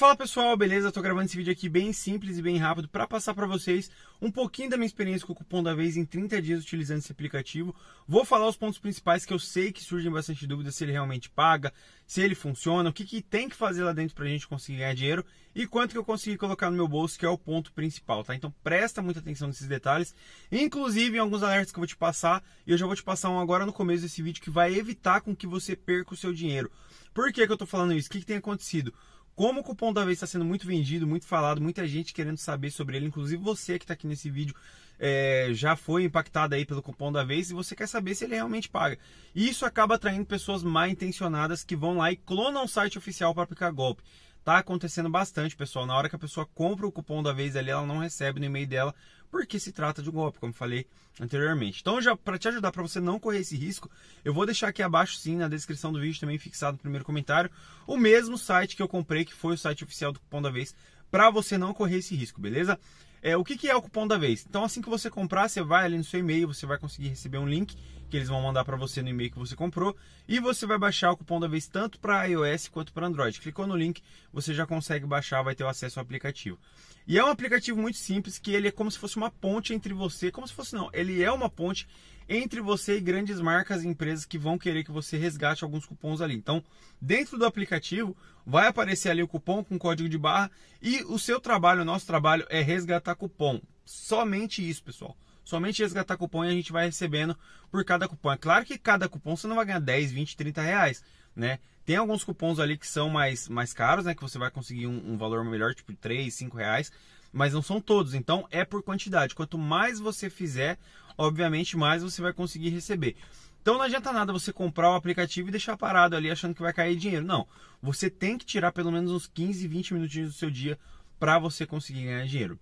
Fala pessoal, beleza? Estou gravando esse vídeo aqui bem simples e bem rápido para passar para vocês um pouquinho da minha experiência com o cupom da vez em 30 dias utilizando esse aplicativo. Vou falar os pontos principais que eu sei que surgem bastante dúvidas se ele realmente paga, se ele funciona, o que, que tem que fazer lá dentro para a gente conseguir ganhar dinheiro e quanto que eu consegui colocar no meu bolso, que é o ponto principal, tá? Então presta muita atenção nesses detalhes, inclusive em alguns alertas que eu vou te passar e eu já vou te passar um agora no começo desse vídeo que vai evitar com que você perca o seu dinheiro. Por que, que eu estou falando isso? O que, que tem acontecido? Como o cupom da vez está sendo muito vendido, muito falado, muita gente querendo saber sobre ele, inclusive você que está aqui nesse vídeo é, já foi impactado aí pelo cupom da vez e você quer saber se ele realmente paga. E isso acaba atraindo pessoas mal intencionadas que vão lá e clonam o site oficial para aplicar golpe. Tá acontecendo bastante, pessoal. Na hora que a pessoa compra o cupom da vez ali, ela não recebe no e-mail dela, porque se trata de um golpe, como falei anteriormente. Então, já para te ajudar, para você não correr esse risco, eu vou deixar aqui abaixo, sim, na descrição do vídeo, também fixado no primeiro comentário, o mesmo site que eu comprei, que foi o site oficial do cupom da vez, para você não correr esse risco, beleza? É, o que, que é o cupom da vez? Então, assim que você comprar, você vai ali no seu e-mail, você vai conseguir receber um link que eles vão mandar para você no e-mail que você comprou, e você vai baixar o cupom da vez tanto para iOS quanto para Android. Clicou no link, você já consegue baixar, vai ter o acesso ao aplicativo. E é um aplicativo muito simples que ele é como se fosse uma ponte entre você, como se fosse não, ele é uma ponte entre você e grandes marcas e empresas que vão querer que você resgate alguns cupons ali. Então, dentro do aplicativo, vai aparecer ali o cupom com código de barra e o seu trabalho, o nosso trabalho é resgatar cupom. Somente isso, pessoal. Somente resgatar cupom e a gente vai recebendo por cada cupom. É claro que cada cupom você não vai ganhar 10, 20, 30 reais, né? Tem alguns cupons ali que são mais, mais caros, né? Que você vai conseguir um, um valor melhor, tipo 3, 5 reais. Mas não são todos, então é por quantidade. Quanto mais você fizer, obviamente mais você vai conseguir receber. Então não adianta nada você comprar o aplicativo e deixar parado ali achando que vai cair dinheiro. Não, você tem que tirar pelo menos uns 15, 20 minutinhos do seu dia para você conseguir ganhar dinheiro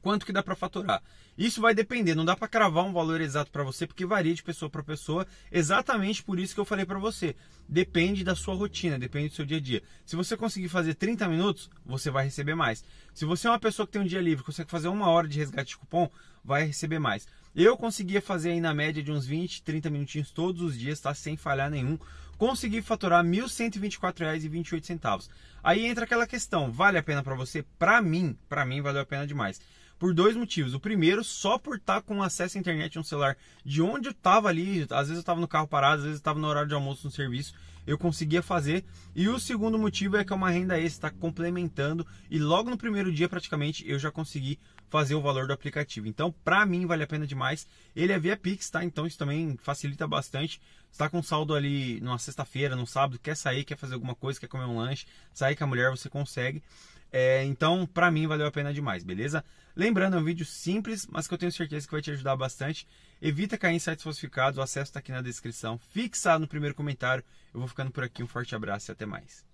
quanto que dá para faturar. Isso vai depender, não dá para cravar um valor exato para você, porque varia de pessoa para pessoa. Exatamente por isso que eu falei para você. Depende da sua rotina, depende do seu dia a dia. Se você conseguir fazer 30 minutos, você vai receber mais. Se você é uma pessoa que tem um dia livre, consegue fazer uma hora de resgate de cupom, vai receber mais. Eu conseguia fazer aí na média de uns 20, 30 minutinhos todos os dias, tá? Sem falhar nenhum. Consegui faturar R$ 1.124,28. Aí entra aquela questão, vale a pena para você? Para mim, para mim valeu a pena demais por dois motivos. O primeiro, só por estar tá com acesso à internet no celular, de onde eu estava ali, às vezes eu estava no carro parado, às vezes eu estava no horário de almoço no serviço, eu conseguia fazer. E o segundo motivo é que é uma renda extra, está complementando. E logo no primeiro dia, praticamente, eu já consegui fazer o valor do aplicativo. Então, para mim, vale a pena demais. Ele é via Pix, tá? Então, isso também facilita bastante. Está com saldo ali numa sexta-feira, num sábado, quer sair, quer fazer alguma coisa, quer comer um lanche, sair com a mulher, você consegue. É, então, para mim, valeu a pena demais, beleza? Lembrando, é um vídeo simples, mas que eu tenho certeza que vai te ajudar bastante. Evita cair em sites falsificados, o acesso está aqui na descrição. Fixado no primeiro comentário. Eu vou ficando por aqui, um forte abraço e até mais.